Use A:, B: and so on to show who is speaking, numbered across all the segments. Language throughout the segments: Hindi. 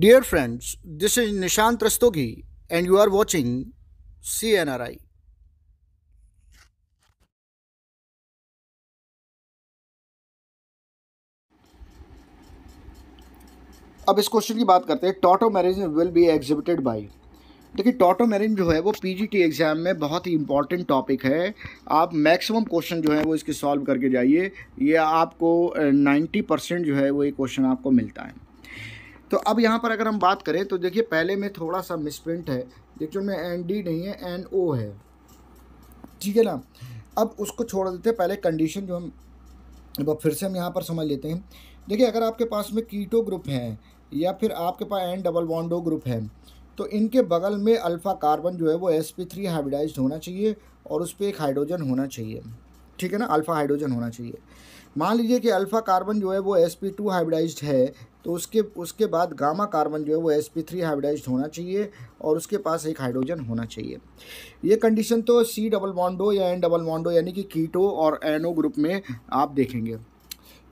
A: dear friends this is Nishant Rastogi and you are watching C N R I अब इस क्वेश्चन की बात करते हैं tautomerism will be exhibited by देखिए टॉटो मैरिज जो है वो पीजीटी एग्ज़ाम में बहुत ही इंपॉर्टेंट टॉपिक है आप मैक्सिमम क्वेश्चन जो है वो इसके सॉल्व करके जाइए ये आपको 90 परसेंट जो है वो ये क्वेश्चन आपको मिलता है तो अब यहाँ पर अगर हम बात करें तो देखिए पहले में थोड़ा सा मिसप्रिंट है देखिए उनमें एन डी नहीं है एन ओ है ठीक है ना अब उसको छोड़ देते हैं पहले कंडीशन जो हम अब फिर से हम यहाँ पर समझ लेते हैं देखिए अगर आपके पास में कीटो ग्रुप है या फिर आपके पास एन डबल बॉन्डो ग्रुप है तो इनके बगल में अल्फ़ा कार्बन जो है वो एस पी थ्री हाइब्रिडाइज होना चाहिए और उस पर एक हाइड्रोजन होना चाहिए ठीक है ना अल्फ़ा हाइड्रोजन होना चाहिए मान लीजिए कि अल्फ़ा कार्बन जो है वो एस पी टू हाइब्रिडाइज है तो उसके उसके बाद गामा कार्बन जो है वो एस पी थ्री हाइब्रिडाइज होना चाहिए और उसके पास एक हाइड्रोजन होना चाहिए ये कंडीशन तो सी डबल बॉन्डो या एन डबल बॉन्डो यानी कि कीटो और एनो ग्रुप में आप देखेंगे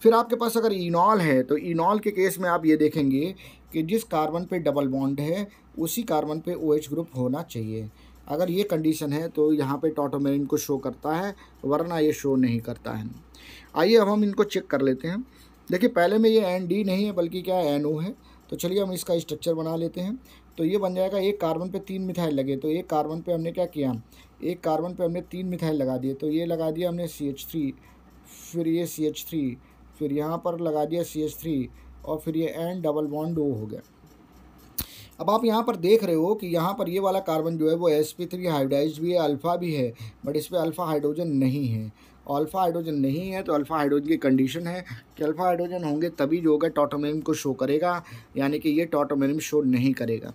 A: फिर आपके पास अगर इनॉल है तो इनॉल के केस में आप ये देखेंगे कि जिस कार्बन पर डबल बॉन्ड है उसी कार्बन पर ओ OH ग्रुप होना चाहिए अगर ये कंडीशन है तो यहाँ पे टॉटोमेरिन को शो करता है वरना ये शो नहीं करता है आइए अब हम इनको चेक कर लेते हैं देखिए पहले में ये एन डी नहीं है बल्कि क्या एन ओ है तो चलिए हम इसका स्ट्रक्चर बना लेते हैं तो ये बन जाएगा एक कार्बन पे तीन मिथाइल लगे तो एक कार्बन पे हमने क्या किया एक कार्बन पे हमने तीन मिथाइल लगा दिए तो ये लगा दिया हमने सी एच थ्री फिर ये सी एच थ्री फिर यहाँ पर लगा दिया सी एच थ्री और फिर ये एन डबल बॉन्ड ओ हो गया अब आप यहाँ पर देख रहे हो कि यहाँ पर ये वाला कार्बन जो है वो एस पी थ्री हाइड्राइज भी है अल्फ़ा भी है बट इस पर अल्फ़ा हाइड्रोजन नहीं है अल्फ़ा हाइड्रोजन नहीं है तो अल्फ़ा हाइड्रोजन की कंडीशन है कि अल्फ़ा हाइड्रोजन होंगे तभी जो होगा टोटोमेरिम को शो करेगा यानी कि ये टोटोमेरिम शो नहीं करेगा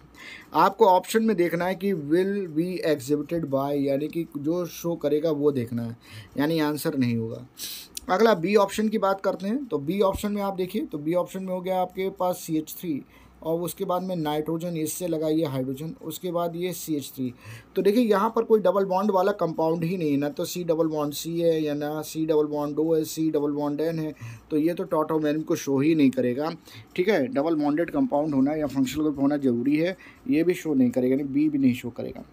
A: आपको ऑप्शन में देखना है कि विल बी एग्जिबिटेड बाय यानी कि जो शो करेगा वो देखना है यानी आंसर नहीं होगा अगला बी ऑप्शन की बात करते हैं तो बी ऑप्शन में आप देखिए तो बी ऑप्शन में हो गया आपके पास सी एच थ्री और उसके बाद में नाइट्रोजन इससे लगाइए हाइड्रोजन उसके बाद ये सी एच थ्री तो देखिए यहाँ पर कोई डबल बॉन्ड वाला कंपाउंड ही नहीं है ना तो सी डबल बॉन्ड सी है या ना सी डबल बॉन्ड ओ है सी डबल बॉन्ड एन है तो ये तो टॉटोमेन को शो ही नहीं करेगा ठीक है डबल बॉन्डेड कंपाउंड होना या फंक्शनल ग्रुप होना ज़रूरी है ये भी शो नहीं करेगा यानी बी भी नहीं शो करेगा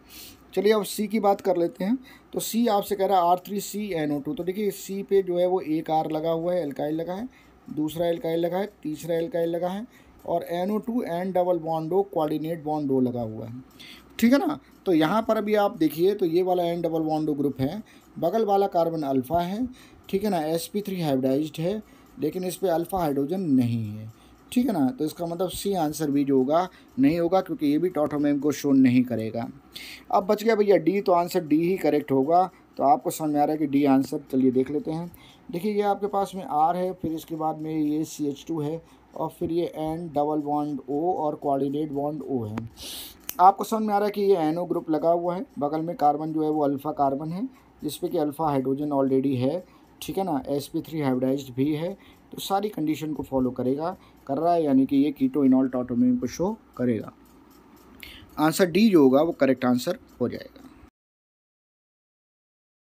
A: चलिए अब सी की बात कर लेते हैं तो सी आपसे कह रहा है R three C N O two तो देखिए सी पे जो है वो एक आर लगा हुआ है एल्काइल लगा है दूसरा एल्काइल लगा है तीसरा एल्काइल लगा है और N two N double bond O coordinate लगा हुआ है ठीक है ना तो यहाँ पर अभी आप देखिए तो ये वाला एन डबल बॉन्डो ग्रुप है बगल वाला कार्बन अल्फ़ा है ठीक है ना एस पी थ्री हाइब्रिडाइज्ड है लेकिन इस पर अल्फ़ा हाइड्रोजन नहीं है ठीक है ना तो इसका मतलब सी आंसर भी जो होगा नहीं होगा क्योंकि ये भी टॉटोमेम को शो नहीं करेगा अब बच गया भैया डी तो आंसर डी ही करेक्ट होगा तो आपको समझ में आ रहा है कि डी आंसर चलिए देख लेते हैं देखिए ये आपके पास में आर है फिर इसके बाद में ये सी एच टू है और फिर ये एन डबल बॉन्ड ओ और कोऑर्डिनेट बॉन्ड ओ है आपको समझ में आ रहा है कि ये एनओ ग्रुप लगा हुआ है बगल में कार्बन जो है वो अल्फ़ा कार्बन है जिसपे कि अल्फ़ा हाइड्रोजन ऑलरेडी है ठीक है ना एस पी थ्री हाइब्रिडाइज भी है तो सारी कंडीशन को फॉलो करेगा कर रहा है यानी कि ये कीटो इनॉल टॉटोमिन को शो करेगा आंसर डी जो होगा वो करेक्ट आंसर हो जाएगा